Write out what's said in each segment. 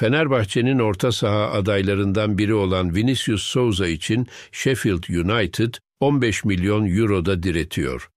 Fenerbahçe'nin orta saha adaylarından biri olan Vinicius Souza için Sheffield United 15 milyon euroda diretiyor.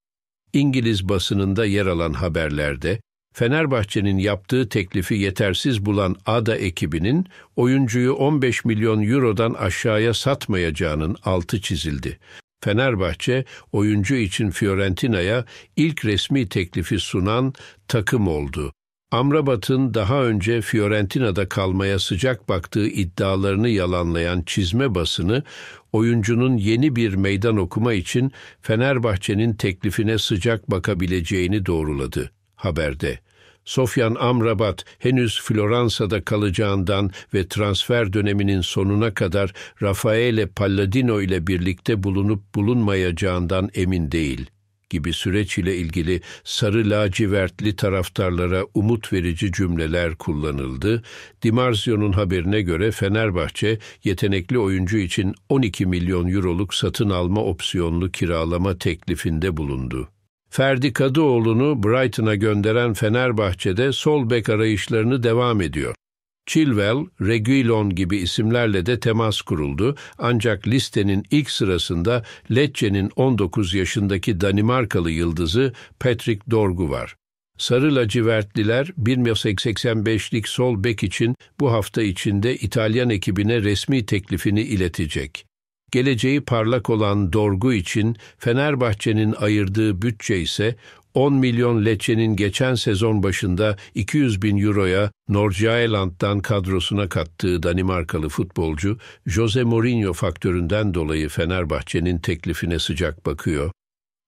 İngiliz basınında yer alan haberlerde Fenerbahçe'nin yaptığı teklifi yetersiz bulan ADA ekibinin oyuncuyu 15 milyon eurodan aşağıya satmayacağının altı çizildi. Fenerbahçe oyuncu için Fiorentina'ya ilk resmi teklifi sunan takım oldu. Amrabat'ın daha önce Fiorentina'da kalmaya sıcak baktığı iddialarını yalanlayan çizme basını, oyuncunun yeni bir meydan okuma için Fenerbahçe'nin teklifine sıcak bakabileceğini doğruladı haberde. Sofyan Amrabat henüz Floransa'da kalacağından ve transfer döneminin sonuna kadar Raffaele Palladino ile birlikte bulunup bulunmayacağından emin değil gibi süreç ile ilgili sarı lacivertli taraftarlara umut verici cümleler kullanıldı. Dimarzio'nun haberine göre Fenerbahçe yetenekli oyuncu için 12 milyon euroluk satın alma opsiyonlu kiralama teklifinde bulundu. Ferdi Kadıoğlu'nu Brighton'a gönderen Fenerbahçe'de sol bek arayışlarını devam ediyor. Chilwell, Reguilon gibi isimlerle de temas kuruldu ancak listenin ilk sırasında Lecce'nin 19 yaşındaki Danimarkalı yıldızı Patrick Dorgu var. Sarı lacivertliler 1.85'lik sol bek için bu hafta içinde İtalyan ekibine resmi teklifini iletecek. Geleceği parlak olan Dorgu için Fenerbahçe'nin ayırdığı bütçe ise 10 milyon Lecce'nin geçen sezon başında 200 bin euroya Nordsjælland'dan kadrosuna kattığı Danimarkalı futbolcu Jose Mourinho faktöründen dolayı Fenerbahçe'nin teklifine sıcak bakıyor.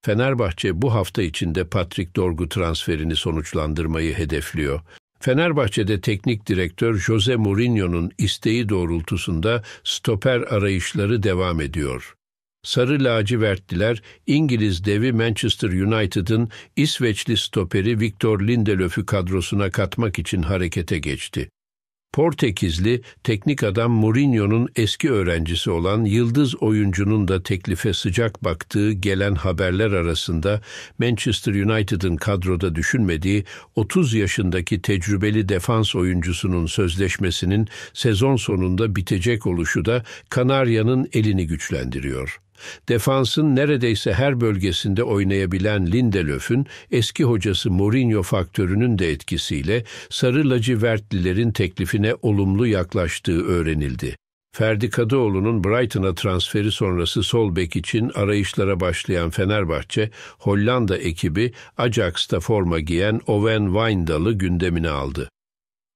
Fenerbahçe bu hafta içinde Patrick Dorgu transferini sonuçlandırmayı hedefliyor. Fenerbahçe'de teknik direktör Jose Mourinho'nun isteği doğrultusunda stoper arayışları devam ediyor. Sarı lacivertliler İngiliz devi Manchester United'ın İsveçli stoperi Victor Lindelöf'ü kadrosuna katmak için harekete geçti. Portekizli teknik adam Mourinho'nun eski öğrencisi olan yıldız oyuncunun da teklife sıcak baktığı gelen haberler arasında Manchester United'ın kadroda düşünmediği 30 yaşındaki tecrübeli defans oyuncusunun sözleşmesinin sezon sonunda bitecek oluşu da Kanarya'nın elini güçlendiriyor. Defansın neredeyse her bölgesinde oynayabilen Lindelöf'ün eski hocası Mourinho faktörünün de etkisiyle Sarı Lacivertlilerin teklifine olumlu yaklaştığı öğrenildi. Ferdi Kadıoğlu'nun Brighton'a transferi sonrası sol bek için arayışlara başlayan Fenerbahçe, Hollanda ekibi Ajax'ta forma giyen Owen Wijndal'ı gündemine aldı.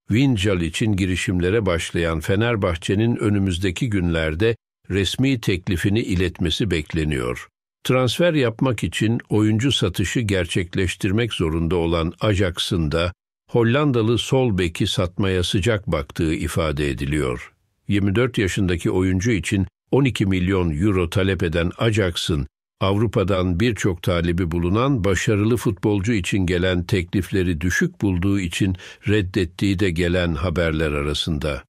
Wincal için girişimlere başlayan Fenerbahçe'nin önümüzdeki günlerde resmi teklifini iletmesi bekleniyor. Transfer yapmak için oyuncu satışı gerçekleştirmek zorunda olan Ajax'ın da Hollandalı sol beki satmaya sıcak baktığı ifade ediliyor. 24 yaşındaki oyuncu için 12 milyon euro talep eden Ajax'ın Avrupa'dan birçok talebi bulunan başarılı futbolcu için gelen teklifleri düşük bulduğu için reddettiği de gelen haberler arasında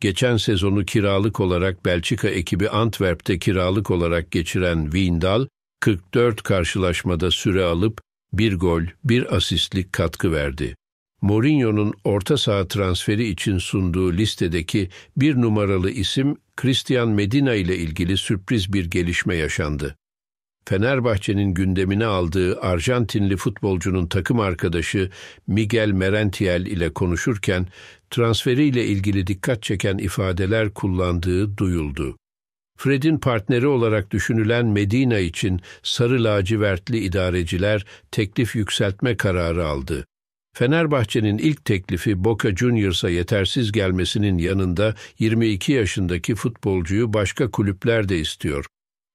geçen sezonu kiralık olarak Belçika ekibi Antwerp'te kiralık olarak geçiren Vindal, 44 karşılaşmada süre alıp bir gol, bir asistlik katkı verdi. Mourinho'nun orta saha transferi için sunduğu listedeki bir numaralı isim Christian Medina ile ilgili sürpriz bir gelişme yaşandı. Fenerbahçe'nin gündemine aldığı Arjantinli futbolcunun takım arkadaşı Miguel Merentiel ile konuşurken transferiyle ilgili dikkat çeken ifadeler kullandığı duyuldu. Fred'in partneri olarak düşünülen Medina için sarı lacivertli idareciler teklif yükseltme kararı aldı. Fenerbahçe'nin ilk teklifi Boca Juniors'a yetersiz gelmesinin yanında 22 yaşındaki futbolcuyu başka kulüpler de istiyor.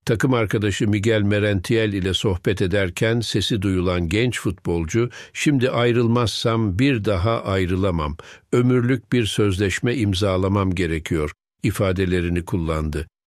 Takım arkadaşı Miguel Merentiel ile sohbet ederken sesi duyulan genç futbolcu, "Şimdi ayrılmazsam bir daha ayrılamam. Ömürlük bir sözleşme imzalamam gerekiyor." ifadelerini kullandı.